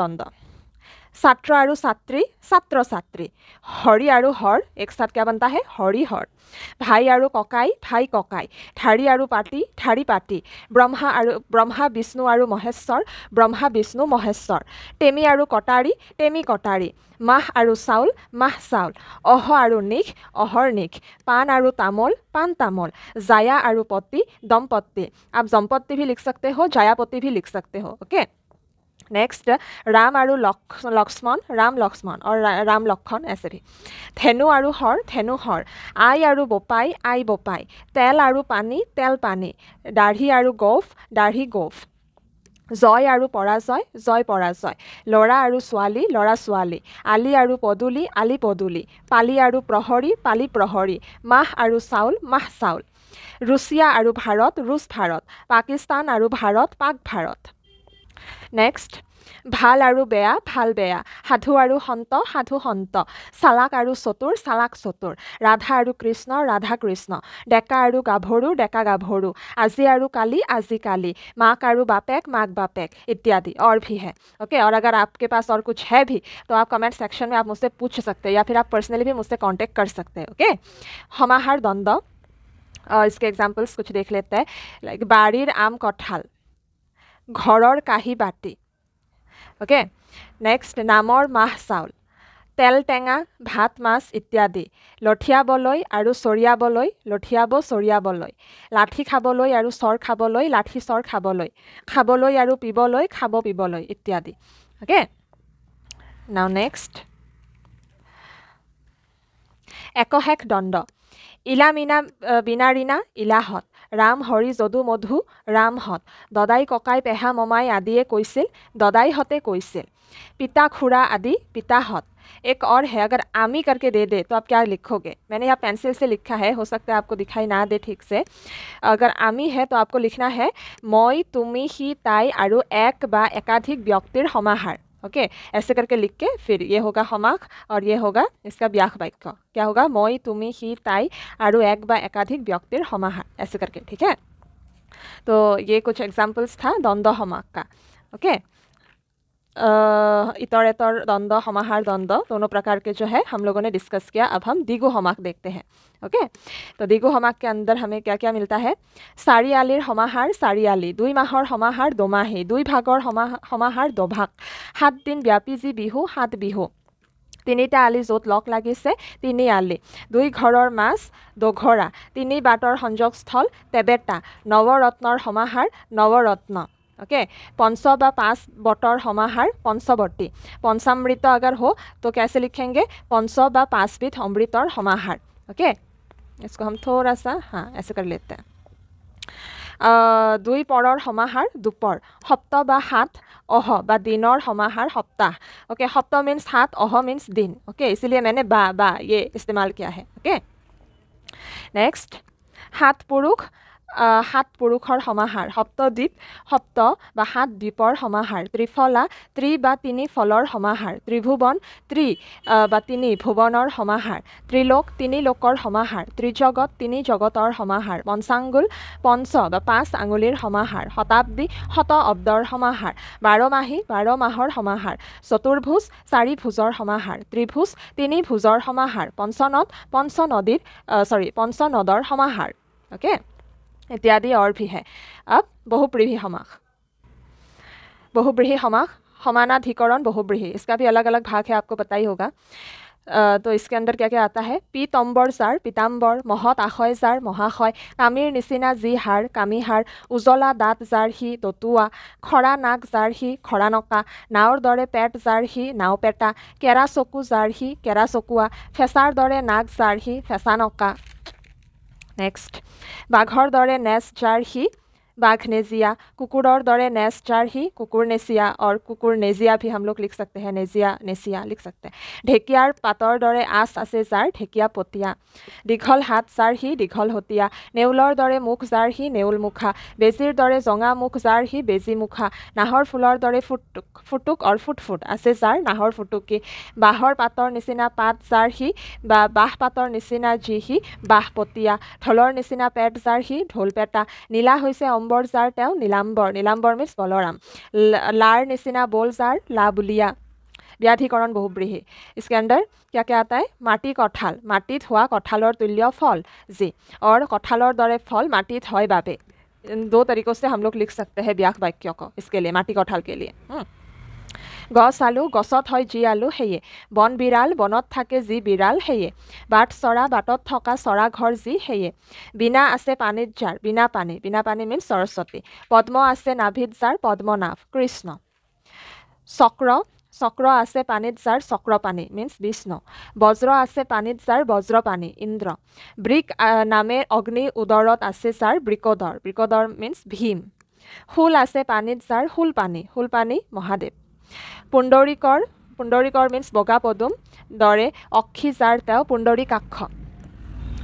দ্বন্দ ছাত্ৰ আৰু ছাত্ৰী ছাত্ৰ ছাত্ৰী হৰি আৰু হৰ এক ছাত্ৰ কিয় বান্তাহে হৰি হৰ ভাই আৰু ককাই ভাই ককাই ঠাৰি আৰু পাতি ঠাৰি পাতি ব্ৰহ্মা আৰু ব্ৰহ্মা বিষ্ণু আৰু মহেশ্বৰ ব্ৰহ্মা বিষ্ণু মহেশ্বৰ টেমি আৰু কটাৰী টেমি কটাৰী মাহ আৰু চাউল মাহ চাউল অহ আৰু নিখ অহৰ নিখ পাণ আৰু তামোল পাণ তামোল জায়া আৰু পতি দম্পতি আপ দম্পতি ভি লিখ সকতে হো জায়া পতি ভি লিখ সকতে হো অ'কে নেক্সট ৰাম আৰু লক্ষ লক্ষ্মণ ৰাম লক্ষ্মণ অ ৰাম লক্ষণ এচৰি ধেনু আৰু হৰ ধেনু হৰ আই আৰু বোপাই আই বোপাই তেল আৰু পানী তেল পানী দাঢ়ি আৰু গৌফ দাঢ়ি গৌফ জয় আৰু পৰাজয় জয় পৰাজয় ল'ৰা আৰু ছোৱালী ল'ৰা ছোৱালী আলি আৰু পদূলি আলি পদূলি পালি আৰু প্ৰহৰী পালি প্ৰহৰী মাহ আৰু চাউল মাহ চাউল ৰুছিয়া আৰু ভাৰত ৰুছ ভাৰত পাকিস্তান আৰু ভাৰত পাক ভাৰত नेक्स्ट ভাল আৰু বেয়া ভাল বেয়া সাধু আৰু সন্ত সাধু সন্ত চালাক আৰু চতুৰ চালাক চতুৰ ৰাধা আৰু কৃষ্ণ ৰাধা কৃষ্ণ ডেকা আৰু গাভৰু ডেকা গাভৰু আজি আৰু কালি আজি কালি মাক আৰু বাপেক মাক বাপেক ইত্যাদি और भी है ओके और अगर आपके पास और कुछ है भी तो आप कमेंट सेक्शन में आप मुझसे पूछ सकते हैं या फिर आप पर्सनली भी मुझसे कॉन्टेक्ट कर सकते हैं ओके हमाहार द्वंद्व और इसके एग्जाम्पल्स कुछ देख लेते हैं लाइक बाड़ आम कठाल ঘৰৰ কাঁহী বাতি অ'কে নেক্সট নামৰ মাহ চাউল তেল টেঙা ভাত মাছ ইত্যাদি লঠিয়াবলৈ আৰু চৰিয়াবলৈ লঠিয়াব চৰিয়াবলৈ লাঠি খাবলৈ আৰু চৰ খাবলৈ লাঠি চৰ খাবলৈ খাবলৈ আৰু পিবলৈ খাব পিবলৈ ইত্যাদি অ'কে নাও নেক্সট একশেষ দণ্ড ইলামিনা বিনাৰিনা ইলাহত ৰাম হৰি যদু মধু ৰামহঁত দদাই ককাই পেহা মমাই আদিয়ে কৈছিল দদাইহঁতে কৈছিল পিতা খুৰা আদি পিতাহঁত এক অৰ হে আগৰ আমি কৰকে দে দে তো আপ কিয় লিখোগে মেনে ইয়াত পেঞ্চিল চে লিখা হে হ' সকতে আপক দেখাই না দে ঠিক চে আগৰ আমি হে তো আপক লিখনা হে মই তুমি সি তাই আৰু এক বা একাধিক ব্যক্তিৰ সমাহাৰ ओके ऐसे करके लिख के फिर ये होगा हमाक और ये होगा इसका ब्याह वाक्य क्या होगा मई तुम्हें ही ताई और एक बा एकाधिक व्यक्तिर हमाहार ऐसे करके ठीक है तो ये कुछ एग्जाम्पल्स था द्वंद्व हमाक का ओके इतर इतर दंड समाहार दंड दोनों प्रकार के जो है हम लोगों ने डिस्कस किया अब हम दिगु हमाक देखते हैं ओके तो दिगु हमाक के अंदर हमें क्या क्या मिलता है सारी आलिर समाहार सारी आलि दुई माहर समाहार दोमाही दुई भागर समाहार दोभाग सात दिन व्यापी जी बिहु सात बिहु তিনিটা আলি য'ত লগ লাগিছে তিনি আলি দুই ঘৰৰ মাছ দোঘৰা তিনি বাটৰ সংযোগস্থল টেবেটা নৱৰত্নৰ সমাহাৰ নৱৰত্ন অ'কে পঞ্চ বা পাঁচ বটৰ সমাহাৰ পঞ্চৱৰ্তী পঞ্চামৃত আগাৰ হো তো কেছে লিখেংগে পঞ্চ বা পাঁচবিধ অমৃতৰ সমাহাৰ অ'কে এছ কম থৌৰ আছা হা এছ কাৰিলে দুই পৰৰ সমাহাৰ দুপৰ সপ্ত বা সাত অহ বা দিনৰ সমাহাৰ সপ্তাহ অ'কে সপ্ত মিনছ সাত অহ মিনছ দিন অ'কে ইচিলিয়ে মানে বা বা ইয়ে ইষ্টেমাল কিয়াহে অ'কে নেক্সট সাত পুৰুষ সাত পুৰুষৰ সমাহাৰ সপ্তদ্বীপ সপ্ত বা সাত দ্বীপৰ সমাহাৰ ত্ৰিফলা ত্ৰি বা তিনি ফলৰ সমাহাৰ ত্ৰিভুৱন ত্ৰি বা তিনি ভুৱনৰ সমাহাৰ ত্ৰিলোক তিনি লোকৰ সমাহাৰ ত্ৰিজগত তিনি জগতৰ সমাহাৰ পঞ্চাংগুল পঞ্চ বা পাঁচ আঙুলিৰ সমাহাৰ শতাব্দী শত অব্দৰ সমাহাৰ বাৰ মাহী বাৰ মাহৰ সমাহাৰ চতুৰ্ভোজ চাৰি ভোজৰ সমাহাৰ ত্ৰিভোজ তিনি ভোজৰ সমাহাৰ পঞ্চনদ পঞ্চনদীৰ চৰি পঞ্চনদৰ সমাহাৰ অ'কে इत्यादि और भी है अब बहुप्रीही समास बहुप्रीही समास समानाधिकरण बहुप्रीही इसका भी अलग अलग भाग है आपको पता ही होगा तो इसके अंदर क्या क्या आता है पीतम्बर सार पीताम्बर महत आशय जार महाशय कमिर निचिना जी हार कमी हार उजला दात जार ही दतुआ खरा नाक जार खरा नका नावर दरे पेट जार ही नाव पेटा केरा चकू जार ही केरा चकुआ फेसार दरे नाक जार ही फेसानका নেক্সট বাঘৰ দৰে নেচ যাৰ সি বাঘ নেজিয়া কুকুৰৰ দৰে নেচ জাৰ্হি কুকুৰ নেচিয়া অৰ কুকুৰ নেজিয়া ভি হামলোক লিখ চকতে হে নেজিয়া নেচিয়া লিখ চকতে ঢেকীয়াৰ পাতৰ দৰে আঁচ আছে জাৰ ঢেকীয়া পতীয়া দীঘল হাত জাৰ্হি দীঘল হতীয়া নেউলৰ দৰে মুখ জাৰ্হি নেউল মুখা বেজীৰ দৰে জঙা মুখ জাৰ্হি বেজী মুখা নাহৰ ফুলৰ দৰে ফুটুক ফুটুক অৰ ফুট ফুট আছে জাৰ নাহৰ ফুটুকী বাঁহৰ পাতৰ নিচিনা পাত জাৰ্হি বা বাঁহ পাতৰ নিচিনা জিহি বাঁহ পতীয়া ঢলৰ নিচিনা পেট জাৰ্হি ঢোল পেটা নীলা হৈছে অম নম্বৰ যাৰ তেওঁ নীলাম্বৰ নীলাম্বৰ মিছ বলৰাম লাৰ নিচিনা বল যাৰ লা বুলীয়া ব্যাধিকৰণ বহুব্ৰীহী স্কেণ্ডাৰ ইয়াকে আটাই মাটি কঁঠাল মাটিত হোৱা কঁঠালৰ তুল্য ফল যি অৰ কঁঠালৰ দৰে ফল মাটিত হয় বাবে দো তাৰিখ লিখ সকতে হে ব্যাস বাক্য কিছকে লিয়ে মাটি কঁঠাল কে লিয়ে গছ আলু গছত হয় যি আলু সেয়ে বন বিৰাল বনত থাকে যি বিৰাল সেয়ে বাট চৰা বাটত থকা চৰা ঘৰ যি সেয়ে বিনা আছে পানীত যাৰ বিনা পানী বিনা পানী মীন সৰস্বতী পদ্ম আছে নাভিত যাৰ পদ্মনাভ কৃষ্ণ চক্ৰ চক্ৰ আছে পানীত জাৰ চক্ৰপানী মিনছ বিষ্ণু বজ্ৰ আছে পানীত জাৰ বজ্ৰপানী ইন্দ্ৰ ব্ৰিক নামে অগ্নি উদৰত আছে যাৰ ব্ৰিকদৰ ব্ৰিকদৰ মিনছ ভীম শূল আছে পানীত যাৰ শুল পানী শূল পানী মহাদেৱ পুণ্ডৰীকৰ পুণ্ডৰীকৰ মিনছ বগা পদুম দৰে অক্ষী যাৰ তেওঁ পুণ্ডৰীকাক্ষ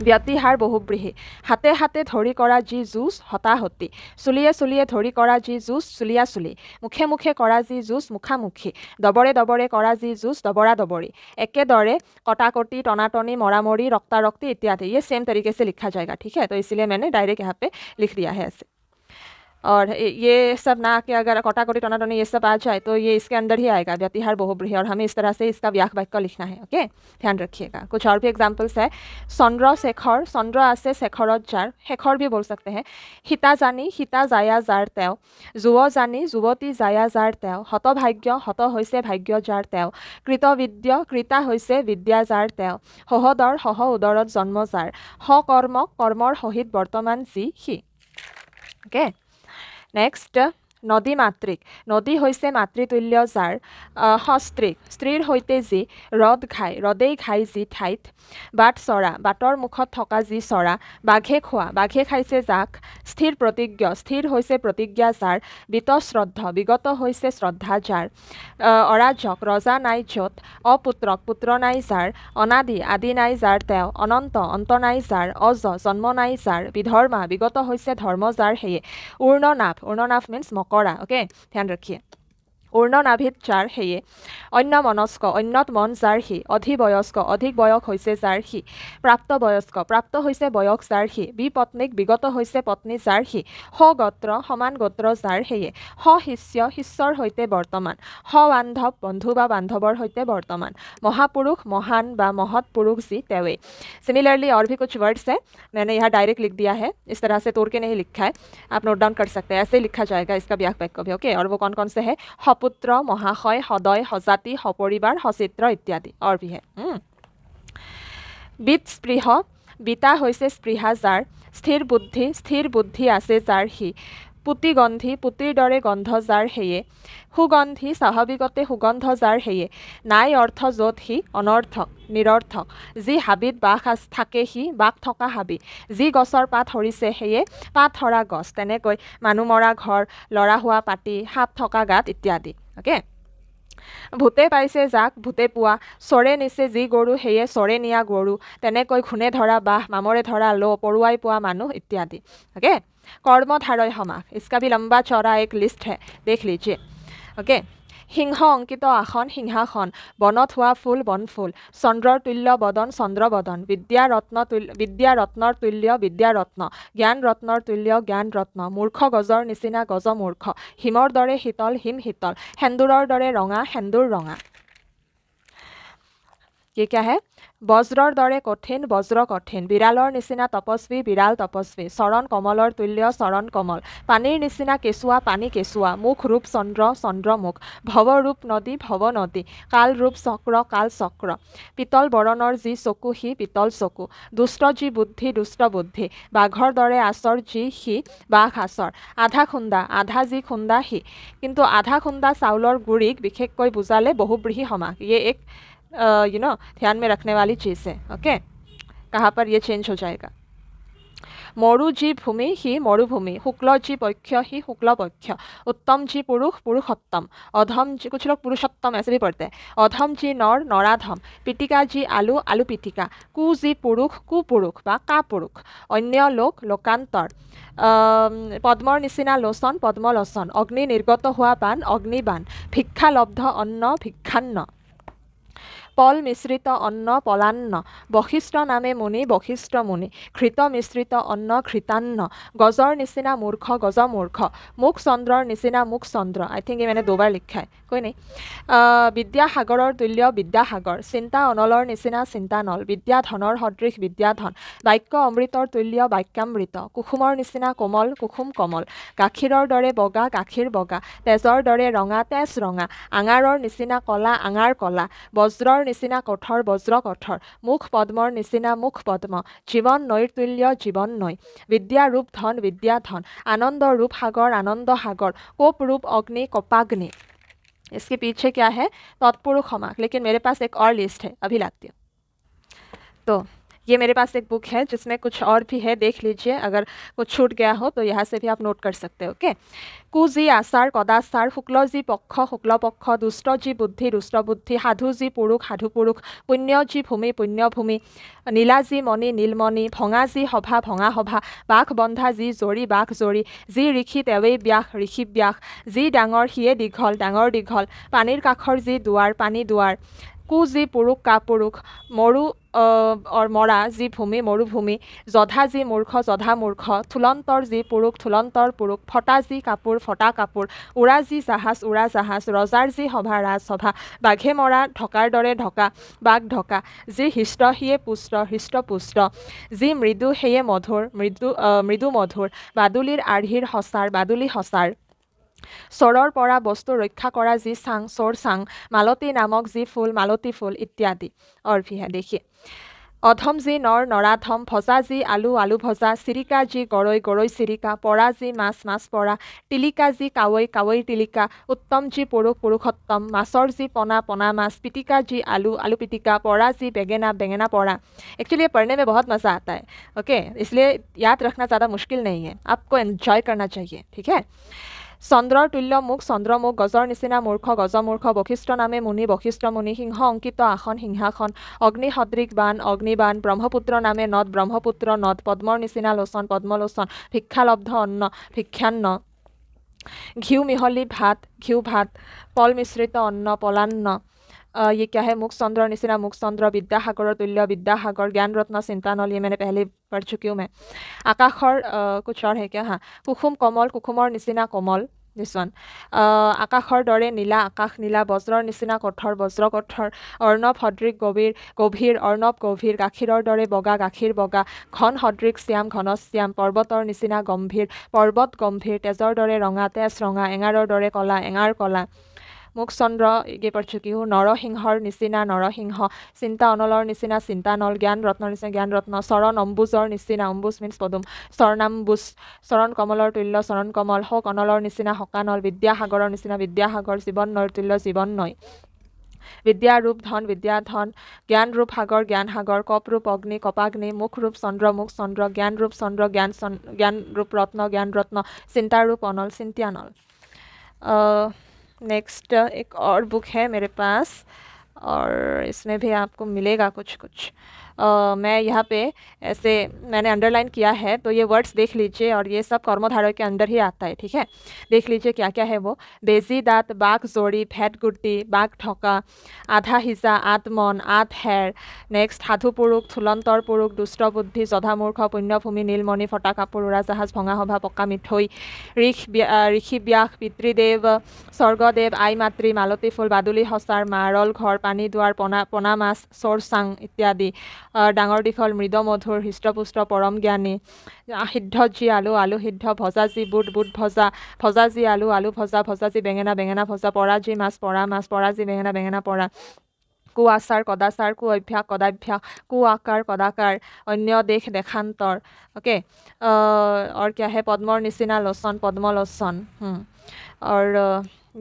ব্যতিহাৰ বহুবৃহী হাতে হাতে ধৰি কৰা যি যুঁজ হতাহতি চুলিয়ে চুলিয়ে ধৰি কৰা যি যুঁজ চুলিয়া চুলি মুখে মুখে কৰা যি যুঁজ মুখামুখি দবৰে দবৰে কৰা যি যুঁজ দবৰা দবৰি একেদৰে কটা কটি টনাটনি মৰামৰি ৰক্তাৰক্তি ইত্যাদি ইয়ে চেম তৰিকে লিখা জেগা ঠিক হে তো ইলে মানে ডাইৰেক্ট ইহাপে লিখ দিয়াহে আছে और ये सब ना कि अगर कटाकटी टनाटनी ये सब आ जाए तो ये इसके अंदर ही आएगा व्यतिहार बहुब्रीह और हमें इस तरह से इसका व्याह वाक्य लिखना है ओके ध्यान रखिएगा कुछ और भी एग्जाम्पल्स है चंद्र शेखर चंद्र आसे शेखर जार शेखर भी बोल सकते हैं हिता जानी हिता जाया जार तेव जुव जानी जुवती जाया जार तेव हतभाग्य हत হৈছে ভাগ্য জাৰ তেও কৃতবিদ্য কৃতা विद्या जार तेव सहदर सह उदर जन्म जार सकर्म कर्म सहित बर्तमान जी सी ओके okay? Next, uh, নদী মাতৃক নদী হৈছে মাতৃতুল্য যাৰ সস্ত্ৰীক স্ত্ৰীৰ সৈতে যি ৰদ ঘাই ৰদেই ঘাই যি ঠাইত বাট চৰা বাটৰ মুখত থকা যি চৰা বাঘে খোৱা বাঘে খাইছে যাক স্থিৰ প্ৰতিজ্ঞ স্থিৰ হৈছে প্ৰতিজ্ঞা যাৰ বিতশ্ৰদ্ধ বিগত হৈছে শ্ৰদ্ধা যাৰ অৰাজক ৰজা নাই য'ত অপুত্ৰক পুত্ৰ নাই যাৰ অনাদি আদি নাই যাৰ তেওঁ অনন্ত অন্ত নাই যাৰ অজ জন্ম নাই যাৰ বিধৰ্মা বিগত হৈছে ধৰ্ম যাৰ সেয়ে উৰ্ণনাভ উৰ্ণনাভ মিনছ মক করা ওকে ধ্যান রাখিয়ে ऊर्ण नाभित जार हेये अन्य मनस्क अन्य मन जार्षि अधि वयस्क अधिक बयस जार्षि प्राप्त वयस्क प्राप्त बयस जार्षि विपत्नीक विगत पत्नी जार ही ह गोत्र समान गोत्र जार हेये ह शिष्य शिष्यर सहित बर्तमान ह बान्धव बंधु बांधवर सहित बर्तमान महापुरुष महान बा महत् पुरुष जी तेवे सिमिलरली और भी कुछ वर्ड्स है मैंने यहाँ डायरेक्ट लिख दिया है इस तरह से तोड़ के नहीं लिखा है आप नोट डाउन कर सकते हैं ऐसे लिखा जाएगा इसका ब्याह वाक्य भी ओके और वो कौन कौन से है পুত্ৰ মহাশয় সদয় সজাতি সপৰিবাৰ সচিত্ৰ ইত্যাদি অৰ্ভিহে বিত স্পৃহ বিতা হৈছে স্পৃহা যাৰ স্থিৰ বুদ্ধি স্থিৰ বুদ্ধি আছে যাৰ সি পুতি গন্ধি পুতিৰ দৰে গন্ধ যাৰ সেয়ে সুগন্ধি স্বাভাৱিকতে সুগন্ধ যাৰ সেয়ে নাই অৰ্থ য'ত সি অনৰ্থক নিৰৰ্থক যি হাবিত বাঘ থাকে সি বাঘ থকা হাবি যি গছৰ পাত সৰিছে সেয়ে পাত সৰা গছ তেনেকৈ মানুহ মৰা ঘৰ ল'ৰা হোৱা পাতি সাপ থকা গাত ইত্যাদি অ'কে ভূতে পাইছে যাক ভূতে পোৱা চৰে নিছে যি গৰু সেয়ে চৰে নিয়া গৰু তেনেকৈ ঘোনে ধৰা বাঁহ মামৰে ধৰা ল পৰুৱাই পোৱা মানুহ ইত্যাদি অ'কে कर्मधारय समास इसका भी लम्बा चौड़ा एक लिस्ट है देख लीजिए ओके সিংহ অংকিত আসন সিংহাসন বনত হোৱা ফুল বন ফুল চন্দ্ৰৰ তুল্য বদন চন্দ্ৰবদন বিদ্যা ৰত্ন বিদ্যা ৰত্নৰ তুল্য বিদ্যা ৰত্ন জ্ঞান ৰত্নৰ তুল্য জ্ঞান ৰত্ন মূৰ্খ গজৰ নিচিনা গজমূৰ্খ হিমৰ দৰে শীতল হিম শীতল সেন্দুৰৰ দৰে ৰঙা সেন্দুৰ ৰঙা কেকাহে বজ্ৰৰ দৰে কঠিন বজ্ৰ কঠিন বিৰালৰ নিচিনা তপস্বী বিৰাল তপস্বী চৰণ কমলৰ তুল্য চৰণ কমল পানীৰ নিচিনা কেঁচুৱা পানী কেঁচুৱা মুখ ৰূপ চন্দ্ৰ চন্দ্ৰমুখ ভৱ ৰূপ নদী ভৱ নদী কাল ৰূপ চক্ৰ কাল চক্ৰ পিতল বৰণৰ যি চকু সি পিতল চকু দুষ্ট যি বুদ্ধি দুষ্ট বুদ্ধি বাঘৰ দৰে আচৰ যি সি বাঘ আচৰ আধা খুন্দা আধা যি খুন্দা সি কিন্তু আধা খুন্দা চাউলৰ গুৰিক বিশেষকৈ বুজালে বহুবৃহী সমাস ইয়ে এক यू नो ध्यान में रखने वाली चीज़ है ओके कहाँ पर ये चेंज हो जाएगा মরু যি ভূমি সি মরুভূমি শুক্ল যি পক্ষ সি শুক্ল পক্ষ উত্তম যি পুৰুষ পুৰুষোত্তম অধম যি কুছ লোক পুৰুষোত্তম ऐसे भी অধম যি নৰ নৰাধম পিটিকা যি আলু আলু পিটিকা কু যি পুৰুষ কুপুৰুষ বা কা পুৰুষ অন্য লোক লোকান্তৰ পদ্মৰ নিচিনা লোচন পদ্মলোচন অগ্নি নিৰ্গত হোৱা বান অগ্নিবান ভিক্ষালব্ধ অন্ন ভিক্ষান্ন পল মিশ্ৰিত অন্ন পলান্ন বশিষ্ঠ নামে মুনি বশিষ্ঠ মুনি ঘৃত মিশ্ৰিত অন্ন ঘৃতান্ন গজৰ নিচিনা মূৰ্খ গজ মূৰ্খ মুখ চন্দ্ৰৰ নিচিনা মুখ চন্দ্ৰ আই থিংক ইমানে দুবাৰ লিখাই কৈ নে বিদ্যাসাগৰৰ তুল্য বিদ্যাসাগৰ চিন্তা অনলৰ নিচিনা চিন্তা নল বিদ্যা ধনৰ সদৃশ বিদ্যা ধন বাক্য অমৃতৰ তুল্য বাক্যামৃত কুসুমৰ নিচিনা কোমল কুসুম কমল গাখীৰৰ দৰে বগা গাখীৰ বগা তেজৰ দৰে ৰঙা তেজ ৰঙা আঙাৰৰ নিচিনা কলা আঙাৰ কলা বজ্ৰৰ পদ্মৰ নিচিনা কঠোৰ বজ্ৰ কঠোৰ মুখ পদ্মৰ নিচিনা মুখ পদ্ম জীৱন নৈৰ তুল্য জীৱন নৈ বিদ্যা ৰূপ ধন বিদ্যা ধন আনন্দ ৰূপ সাগৰ আনন্দ সাগৰ কোপ ৰূপ অগ্নি কপাগ্নি इसके पीछे क्या है तत्पुरुष हमाक लेकिन मेरे पास एक और लिस्ट है अभी लाती हूँ तो ये मेरे पास एक बुक है जिसमें कुछ और भी है देख लीजिए अगर कुछ छूट गया हो तो यहाँ से भी आप नोट कर सकते हो ओके कुजी आसार कदासार शुक्ल जी पक्ष शुक्ल पक्ष दुष्ट जी बुद्धि दुष्ट बुद्धि साधु जी पुरुष साधु पुरुष पुण्य जी भूमि पुण्य भूमि नीला जी मणि नीलमणि भंगा जी सभा भंगा सभा बाघ बंधा जी जोरी बाघ जोरी जी ऋषि तेवे व्यास ऋषि व्यास जी डांगर सिये दीघल डांगर दीघल पानी काखर जी दुआर पानी दुआर কু যি পুৰুষ কা পুৰুষ মৰু মৰা যি ভূমি মৰুভূমি যধা যি মূৰ্খ যধা মূৰ্খ থুলন্তৰ যি পুৰুষ থুলন্তৰ পুৰুষ ফটা যি কাপোৰ ফটা কাপোৰ উৰা যি জাহাজ উৰা জাহাজ ৰজাৰ যি সভা ৰাজ সভা বাঘে মৰা ঢকাৰ দৰে ঢকা বাঘ ঢকা যি হৃষ্ট সিয়ে পুষ্ট হৃষ্ট পুষ্ট যি মৃদু সেয়ে মধুৰ মৃদু মৃদু মধুৰ বাদুলিৰ আৰ্হিৰ সঁচাৰ বাদুলি সঁচাৰ চৰৰ পৰা বস্তু ৰক্ষা কৰা যি চাং চৰ চাং মালতী নামক যি ফুল মালতী ফুল ইত্যাদি অৰ্ভিহে দেখি অধম যি নৰ নৰাধম ভজা যি আলু আলু ভজা চিৰিকা যি গৰৈ গৰৈ চিৰিকা পৰা যি মাছ মাছ পৰা তিলিকা যি কাৱৈ কাৱৈ তিলিকা উত্তম যি পুৰুষ পুৰুষোত্তম মাছৰ যি পনা পনা মাছ পিটিকা যি আলু আলু পিটিকা পৰা যি বেঙেনা বেঙেনা পৰা একচুৱেলি পঢ়ণে বহুত মজা আতা অ'কে ইচলিয়ে ইয়াত ৰখনা জ্যাদা মুশকিল নাই আপক এনজয় কৰা চাহিয়ে ঠিক হে চন্দ্ৰৰ তুল্যমুখ চন্দ্ৰমুখ গজৰ নিচিনা মূৰ্খ গজমূৰ্খ বশিষ্ঠ নামে মুনি বশিষ্ঠ মুনি সিংহ অংকিত আসন সিংহাসন অগ্নিসদৃক বান অগ্নিবান ব্ৰহ্মপুত্ৰ নামে নদ ব্ৰহ্মপুত্ৰ নদ পদ্মৰ নিচিনা লোচন পদ্মলোচন ভিক্ষালব্ধ অন্ন ভিক্ষান্ন ঘিউ মিহলি ভাত ঘিউ ভাত পল মিশ্ৰিত অন্ন পলান্ন ये क्या है मुख चंद्र निचिना मुख चंद्र विद्यसगर तुल्य विद्यसगर ज्ञान रत्न चिंतानल ये मैंने पहले पढ़ चुकी हूँ मैं आकाशर कुछर है क्या हाँ कुसुम कमल कुसुमर निचिना कमल নিশ্চন আকাশৰ দৰে নীলা আকাশ নীলা বজ্ৰৰ নিচিনা কঠৰ বজ্ৰ কঠৰ অৰ্ণৱ সদৃক গভীৰ গভীৰ অৰ্ণৱ গভীৰ গাখীৰৰ দৰে বগা গাখীৰ বগা ঘন সদৃক শ্যাম ঘনশ্যাম পৰ্বতৰ নিচিনা গম্ভীৰ পৰ্বত গম্ভীৰ তেজৰ দৰে ৰঙা তেজ ৰঙা এঙাৰৰ দৰে কলা এঙাৰ কলা মোক চন্দ্ৰ ইগেপৰ্চুকিও নৰসিংহৰ নিচিনা নৰসিংহ চিন্তা অনলৰ নিচিনা চিন্তা নল জ্ঞান ৰত্নৰ নিচিনা জ্ঞান ৰত্ন চৰণ অম্বুজৰ নিচিনা অম্বুজ মিনছ পদুম স্বৰ্ণাম্বুজ চৰণ কমলৰ তুল্য চৰণ কমল হোক অনলৰ নিচিনা হকানল বিদ্যাসাগৰৰ নিচিনা বিদ্যাসাগৰ জীৱন নৈৰ তুল্য জীৱন নৈ বিদ্যা ৰূপ ধন বিদ্যা ধন জ্ঞান ৰূপ সাগৰ জ্ঞান সাগৰ কপ ৰূপ অগ্নি কপাগ্নি মুখ ৰূপ চন্দ্ৰ মুখ চন্দ্ৰ জ্ঞান ৰূপ চন্দ্ৰ জ্ঞান চন্দ্ৰ জ্ঞান ৰূপ ৰত্ন জ্ঞান ৰত্ন চিন্তাৰূপ অনল চিন্তীয়ানল नेक्स्ट uh, एक और बुक है मेरे पास और इसमें भी आपको मिलेगा कुछ कुछ मैं यहाँ पे ऐसे मैंने अंडरलाइन किया है तो ये वर्ड्स देख लीजिए और ये सब कर्मोधारों के अंदर ही आता है ठीक है देख लीजिए क्या क्या है वो बेजी दाँत बाघ जोड़ी फैट गुट्टी बाघ ठोका आधा हिजा आत मन आत हेर नेक्स्ट साधु पुरुष थुलंतर पुरुष दुष्ट बुद्धि जधा मूर्ख पुण्यभूमि नीलमणि फटा कपुर उड़ाजहाज भंगा सभा पक्का मिठई ऋष ऋषि ब्यास पितृदेव स्वर्गदेव आई मातृ मालती फुल बदुली हसार मारल घर पानी दुआर पना पना मास सांग इत्यादि ডাঙৰ দীঘল মৃদ মধুৰ হৃষ্টপুষ্ট পৰম জ্ঞানী সিদ্ধ যি আলু আলু সিদ্ধ ভজা যি বুট বুট ভজা ভজা যি আলু আলু ভজা ভজা যি বেঙেনা বেঙেনা ভজা পৰা যি মাছ পৰা মাছ পৰা যি বেঙেনা বেঙেনা পৰা কু আচাৰ কদাচাৰ কু অভ্যাস কদাভ্যাস কু আকাৰ কদাকাৰ অন্য দেশ দেশান্তৰ অ'কে অৰ আহে পদ্মৰ নিচিনা লচন পদ্ম লচন অৰ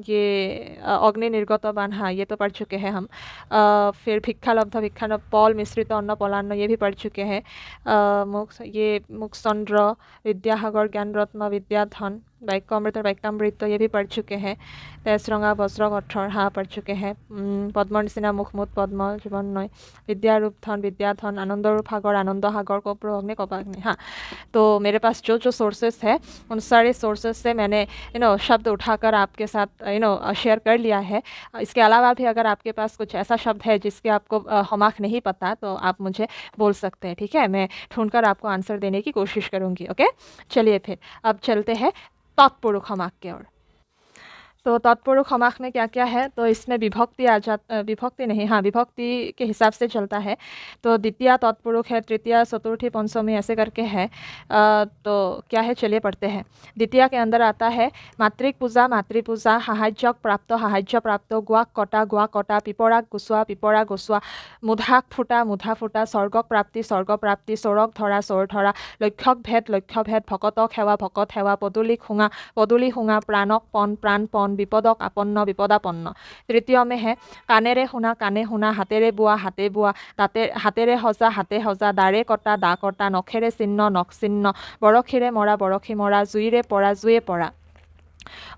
ये अग्नि निर्गत बान हाँ ये तो पढ़ चुके हैं हम आ, फिर भिक्षा लब्ध भिक्षान पौल मिश्रित अन्न पलान्न ये भी पढ़ चुके हैं मुख ये मुख चंद्र विद्यासागर ज्ञान रत्न विद्याधन अमृत और वाक्यामृत तो ये भी पढ़ चुके हैं तेजरंगा वज्र हाँ पढ़ चुके हैं पद्म निचिना मुखमुद पद्म जीवन विद्या रूप धन विद्याधन आनंद रूप सागर आनंद सागर को अग्नि कपाग्नि हाँ तो मेरे पास जो जो सोर्सेस है उन सारे सोर्सेस से मैंने यू नो शब्द उठाकर आपके साथ यू नो शेयर कर लिया है इसके अलावा भी अगर आपके पास कुछ ऐसा शब्द है जिसके आपको हमाक नहीं पता तो आप मुझे बोल सकते हैं ठीक है मैं ढूंढकर आपको आंसर देने की कोशिश करूँगी ओके चलिए फिर अब चलते हैं তৎপুৰুষ সমাজ কেওৰ तो तत्पुरुष समास में क्या क्या है तो इसमें विभक्ति आ जा विभक्ति नहीं हाँ विभक्ति के हिसाब से चलता है तो द्वितीय तत्पुरुष है तृतीय चतुर्थी पंचमी ऐसे करके है तो क्या है चलिए पढ़ते हैं द्वितीय के अंदर आता है मातृक पूजा मातृपूजा सहाज्यक प्राप्त सहाज्य प्राप्त गुआ कटा गुआ कटा पिपरक गुसुआ पिपरा गुसुआ मुधाक फुटा मुधा फुटा स्वर्गक प्राप्ति स्वर्ग प्राप्ति चोरक धरा चोर धरा लक्ष्यक भेद लक्ष्य भेद भकतक सेवा भकत सेवा पदूलि खुंगा पदूलि खुंगा प्राणक पन प्राण पन বিপদক আপন্ন বিপদাপন্ন তৃতীয়মেহে কাণেৰে শুনা কাণে শুনা হাতেৰে বোৱা হাতে বোৱা তাতে হাতেৰে সজা হাতে সজা দাৰে কটা দা কটা নখেৰে চিহ্ন নখ চিহ্ন বৰশীৰে মৰা বৰশী মৰা জুইৰে পৰা জুয়ে পৰা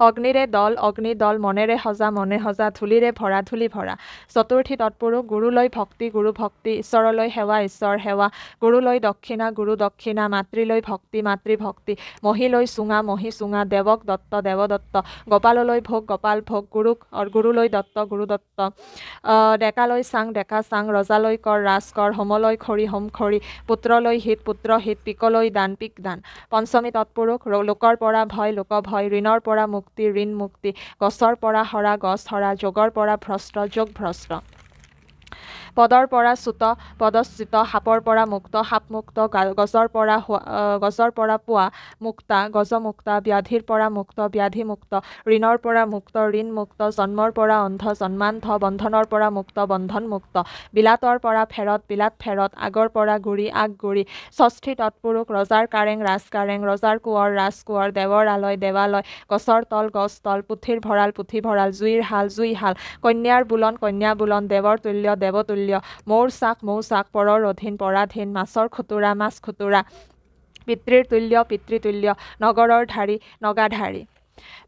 অগ্নিৰে দল অগ্নি দল মনেৰে সজা মনে সজা ধূলিৰে ভৰা ধূলি ভৰা চতুৰ্থী তৎপুৰুষ গুৰুলৈ ভক্তি গুৰু ভক্তি ঈশ্বৰলৈ সেৱা ঈশ্বৰ সেৱা গুৰুলৈ দক্ষিণা গুৰু দক্ষিণা মাতৃলৈ ভক্তি মাতৃভক্তি মহিলৈ চুঙা মহী চুঙা দেৱক দত্ত দেৱদত্ত গোপাললৈ ভোগ গোপাল ভোগ গুৰুক গুৰুলৈ দত্ত গুৰু দত্ত ডেকালৈ চাং ডেকা চাং ৰজালৈ কৰ ৰাজ কৰ হোমলৈ খৰি হোম খৰি পুত্ৰলৈ হিত পুত্ৰ হিত পিকলৈ দান পিক দান পঞ্চমী তৎপুৰুষ লোকৰ পৰা ভয় লোক ভয় ঋণৰ পৰা পৰা মুক্তি ঋণ মুক্তি গছৰ পৰা সৰা গছ সৰা যোগৰ পৰা ভ্ৰষ্ট যোগ ভ্ৰষ্ট পদৰ পৰা চুত পদচ্যুত সাপৰ পৰা মুক্ত সাপমুক্ত গছৰ পৰা গছৰ পৰা পোৱা মুক্তা গজমুক্তা ব্যাধিৰ পৰা মুক্ত ব্যাধিমুক্ত ঋণৰ পৰা মুক্ত ঋণ মুক্ত জন্মৰ পৰা অন্ধ জন্মান্ধ বন্ধনৰ পৰা মুক্ত বন্ধন মুক্ত বিলাতৰ পৰা ফেৰত বিলাত ফেৰত আগৰ পৰা গুৰি আগগুৰি ষষ্ঠী তৎপুৰুষ ৰজাৰ কাৰেং ৰাজ কাৰেং ৰজাৰ কোঁৱৰ ৰাজ কোঁৱৰ দেৱৰ আলয় দেৱালয় গছৰ তল গছ তল পুথিৰ ভঁৰাল পুথিভঁৰাল জুইৰ হাল জুই হাল কন্যাৰ বোলন কন্যা বোলন দেৱৰ তুল্য দেৱতুল্য বাহুল্য মৌৰ চাক মৌ চাক পৰৰ অধীন পৰাধীন মাছৰ খুতুৰা মাছ খুতুৰা পিতৃৰ তুল্য পিতৃ তুল্য নগৰৰ ধাৰী নগাধাৰী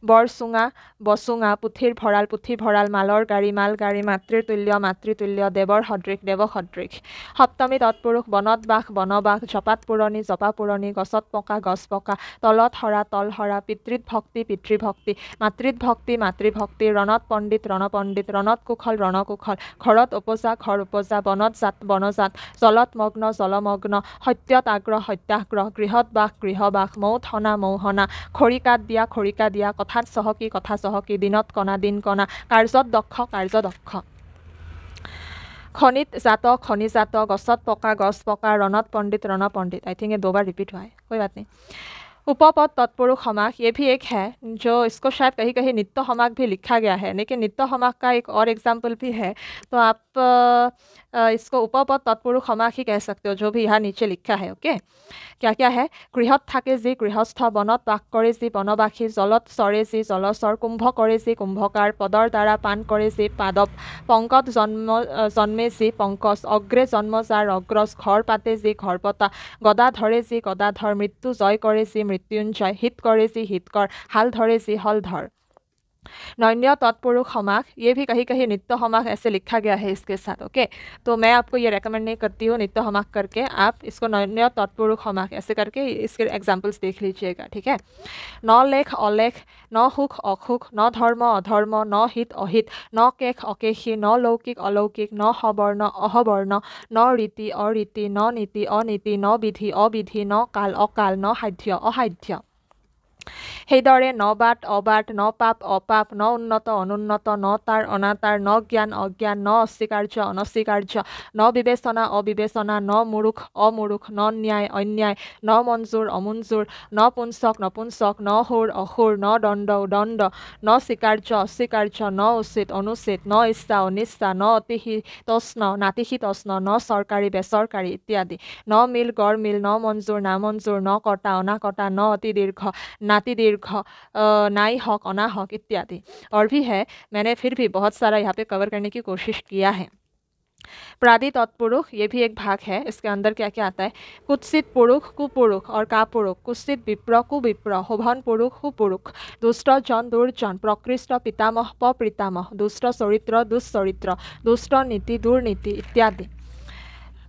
বৰচুঙা বচুঙা পুথিৰ ভঁৰাল পুথিৰ ভঁৰাল মালৰ গাড়ী মাল গাড়ী মাতৃতুল্য মাতৃতুল্য দেৱৰ সদৃশ দেৱ সদৃশ সপ্তমী তৎপুৰুষ বনত বাস বনবাস জপাত পুৰণি জপা পুৰণি গছত পকা গছ পকা তলত সৰা তল সৰা পিতৃত ভক্তি পিতৃভক্তি মাতৃত ভক্তি মাতৃভক্তি ৰণত পণ্ডিত ৰণপণ্ডিত ৰণত কুশল ৰণকুশল ঘৰত উপজা ঘৰ উপজা বনত জাত বনজাত জলত মগ্ন জলমগ্ন সত্যত আগ্ৰহ সত্যাগ্ৰহ গৃহত বাস গৃহবাস মৌথনা মৌহনা খৰিকাত দিয়া খৰিকা দিয়া দিয়া কথাত চহকী কথা চহকী দিনত কণা দিন কণা কাৰ্যত দক্ষ কাৰ্য দক্ষ খনিত জাত খনিজাত গছত পকা গছ পকা ৰণত পণ্ডিত ৰণ পণ্ডিত আই থিংক এ দুবাৰ ৰিপিট হয় কৈ বাত উপপদ তৎপুৰুষ সমাস য়ে ভি এক হে জ' ইস্কো চাহেব কাহি কাহি নৃত্য সমাস ভি লিখা গিয়া হে এনেকৈ নৃত্য সমাস কা এক অৰ এক্সাম্পল ভি হে তো আপ आप इसको उपपद तत्पुरुष समासी कह सकते हो जो भी यहाँ नीचे लिखा है ओके क्या क्या है गृह थके जी गृहस्थ बन पाक कर जी बनबासी जलत चरे जी जलचर कुम्भ कर जी कुम्भकार पदर द्वारा पान कर जी पादव पंकज जन्म जन्मे जी पंकज अग्रे जन्म जार अग्रज घर पाते जी घर पता गदाधरे जी गदाधर मृत्यु जय कर जी मृत्युंजय हित कर जी हितकर हाल धरे जी हलधर नौन्य तत्पुरुष हमाख ये भी कहीं कहीं नित्य हमाख ऐसे लिखा गया है इसके साथ ओके तो मैं आपको ये रेकमेंड नहीं करती हूँ नित्य हमाख करके आप इसको नौन्य तत्पुरुष हमाख ऐसे करके इसके एग्जाम्पल्स देख लीजिएगा ठीक है न लेख अलेख न सुख असुख न धर्म अधर्म न हित अहित न केख अकेशी न लौकिक अलौकिक न सवर्ण অসবৰ্ণ न रीति अरीति न नीति अनीति ন বিধি অবিধি ন কাল অকাল ন সাধ্য অসাধ্য সেইদৰে ন বাট অবাট ন পাপ অপাপ ন উন্নত অনুন্নত ন তাৰ অনাতাৰ ন জ্ঞান অজ্ঞান ন অস্বীকাৰ্য অনস্বীকাৰ্য ন বিবেচনা অবিবেচনা ন মুৰুখ অমুৰুখ ন ন্যায় অন্যায় ন মঞ্জুৰ অমঞ্জুৰ ন পুঞ্চক নপুঞ্চক ন সুৰ অসুৰ ন দণ্ড উদণ্ড ন স্বীকাৰ্য অস্বীকাৰ্য ন উচিত অনুচিত ন ইচ্ছা অনিচ্ছা ন অতিশীতষ্ণ নাতিশীতষ্ণ ন চৰকাৰী বেচৰকাৰী ইত্যাদি ন মিল গড় মিল ন মঞ্জুৰ নামঞ্জুৰ ন কটা অনাকটা ন অতি দীৰ্ঘ নাতি দীৰ্ঘ दीर्घ नाई हक अना हक इत्यादि और भी है मैंने फिर भी बहुत सारा यहाँ पे कवर करने की कोशिश किया है प्रादि तत्पुरुख ये भी एक भाग है इसके अंदर क्या क्या आता है कुत्सित पुरुख कुपुरुख और कापुरुष कुत्सित विप्र कुविप्र होभन पुरुख हुपुरुष दुष्ट जन दुर्जन प्रकृष्ट पितामह पितामह दुष्ट चरित्र दुष्चरित्र दुष्ट नीति दुर्नीति इत्यादि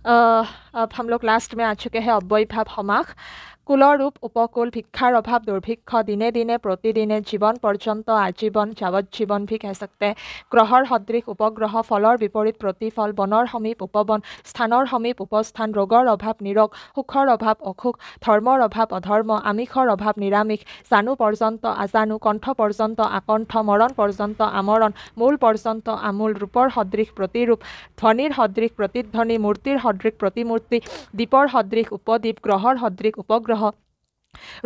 अब हम लोग लास्ट में आ चुके हैं अव्यय भाव हमाख কুলৰ ৰূপ উপকূল ভিক্ষাৰ অভাৱ দুৰ্ভিক্ষ দিনে দিনে প্ৰতিদিনে জীৱন পৰ্যন্ত আজীৱন যাৱজ্জীৱন ভিক হেচক্তে গ্ৰহৰ সদৃশ উপগ্ৰহ ফলৰ বিপৰীত প্ৰতিফল বনৰ সমীপ উপবন স্থানৰ সমীপ উপস্থান ৰোগৰ অভাৱ নিৰোগ সুখৰ অভাৱ অসুখ ধৰ্মৰ অভাৱ অধৰ্ম আমিষৰ অভাৱ নিৰামিষ জানো পৰ্যন্ত আজানো কণ্ঠ পৰ্যন্ত আকণ্ঠ মৰণ পৰ্যন্ত আমৰণ মূল পৰ্যন্ত আমূল ৰূপৰ সদৃশ প্ৰতিৰূপ ধ্বনিৰ সদৃশ প্ৰতিধ্বনি মূৰ্তিৰ সদৃশ প্ৰতিমূৰ্তি দ্বীপৰ সদৃশ উপদ্বীপ গ্ৰহৰ সদৃশ উপগ্ৰহ সংগ্ৰহ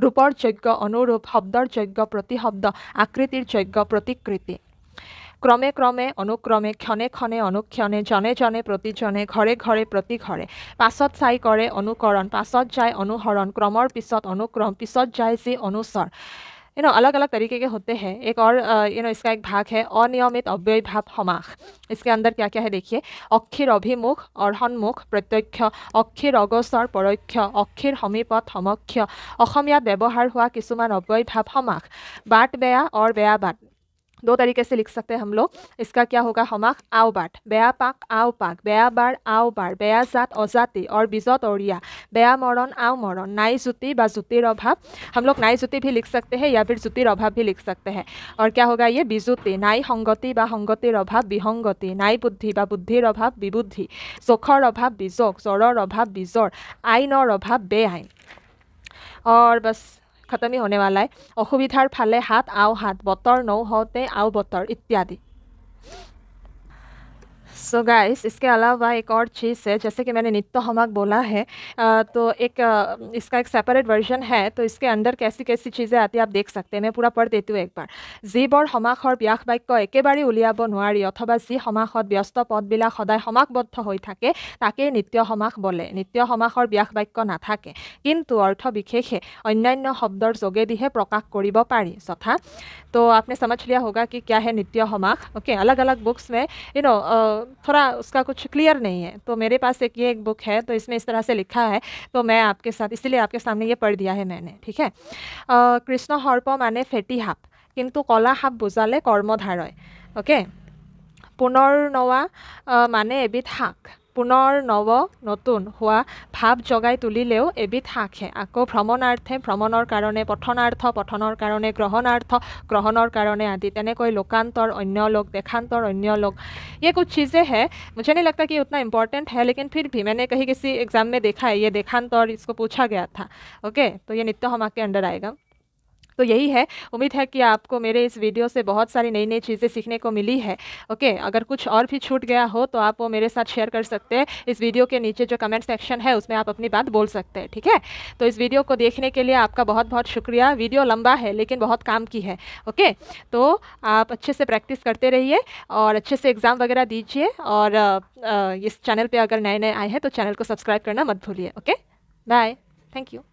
ৰূপৰ যজ্ঞ অনুৰূপ শব্দৰ যজ্ঞ প্ৰতিশব্দ আকৃতিৰ যজ্ঞ প্ৰতিকৃতি ক্ৰমে ক্ৰমে অনুক্ৰমে ক্ষণে ক্ষণে অনুক্ষণে জনে জনে প্ৰতিজনে ঘৰে ঘৰে প্ৰতি ঘৰে পাছত চাই কৰে অনুকৰণ পাছত যায় অনুসৰণ ক্ৰমৰ পিছত অনুক্ৰম পিছত যায় যি অনুচৰ यू नो अलग अलग तरीके के होते हैं एक और यू नो इसका एक भाग है अनियमित अव्यय भाव समाह इसके अंदर क्या क्या है देखिए अक्षर अभिमुख अर्हन्मुख प्रत्यक्ष अक्षर अगसर परोक्ष अक्षर समीपत समक्ष व्यवहार हुआ किसान अव्यय भाव समाह बाट बेया और बेया बाट दो तरीके से लिख सकते हैं हम लोग इसका क्या होगा हमाक आओ बाट बया पाक आओ पाक बया बार आओ बार बया जात अजाति और बिजत औरिया बया मरण आओ मरण नाई जुति बा अभाव हम लोग नाई ज्योति भी लिख सकते हैं या फिर ज्योतिर अभाव भी लिख सकते हैं और क्या होगा ये बिजुति नाई संगति बा संगतिर अभाव विहंगति नाई बुद्धि बा बुद्धिर अभाव विबुद्धि चोखर अभाव बिजक जर अभाव बिजर आईनर अभाव बे आईन और बस খতমি হ'নে ৱালাই অসুবিধাৰ ফালে হাত আও হাত বতৰ নৌ হওঁতে আও বতৰ ইত্যাদি सो so गाइस इसके अलावा एक और चीज़ है जैसे कि मैंने नित्य हमक बोला है तो एक इसका एक सेपरेट वर्जन है तो इसके अंदर कैसी कैसी चीज़ें आती है आप देख सकते हैं मैं पूरा पढ़ देती हूँ एक बार जी बड़ हमक और व्यास वाक्य एक बारे उलियब नारी अथवा जी हमक व्यस्त पदबी सदा समकबद्ध होके नित्य समक बोले नित्य समक और व्यास वाक्य नाथे कि अर्थ विशेषे अन्य शब्दर जोगेदे प्रकाश पारि तथा तो आपने समझ लिया होगा कि क्या है नित्य समक ओके अलग अलग बुक्स में यू नो थोड़ा उसका कुछ क्लियर नहीं है तो मेरे पास एक ये एक बुक है तो इसमें इस तरह से लिखा है तो मैं आपके साथ इसलिए आपके सामने ये पढ़ दिया है मैंने ठीक है कृष्ण हर्प माने फेटी हाप किंतु कला हाप बुझाले कर्मधारय ओके पुनर्नवा माने মানে এবিধ पुनर नव नतुन হোৱা भाव জগাই তুলিলেও एविध শাকহে आको भ्रमणार्थे भ्रमण कारण पठनार्थ पठन कारण ग्रहणार्थ ग्रहण कारण आदि তেনেকৈ लोकान्तर अन्य लोक देखान्तर अन्य लोग ये कुछ चीज़ें हैं मुझे नहीं लगता कि उतना इम्पोर्टेंट है लेकिन फिर भी मैंने कहीं किसी एग्जाम में देखा है ये और इसको पूछा गया था ओके तो ये नित्य हम आपके अंडर आएगा तो यही है उम्मीद है कि आपको मेरे इस वीडियो से बहुत सारी नई नई चीज़ें सीखने को मिली है ओके अगर कुछ और भी छूट गया हो तो आप वो मेरे साथ शेयर कर सकते हैं इस वीडियो के नीचे जो कमेंट सेक्शन है उसमें आप अपनी बात बोल सकते हैं ठीक है तो इस वीडियो को देखने के लिए आपका बहुत बहुत शुक्रिया वीडियो लंबा है लेकिन बहुत काम की है ओके तो आप अच्छे से प्रैक्टिस करते रहिए और अच्छे से एग्ज़ाम वगैरह दीजिए और इस चैनल पर अगर नए नए आए हैं तो चैनल को सब्सक्राइब करना मत भूलिए ओके बाय थैंक यू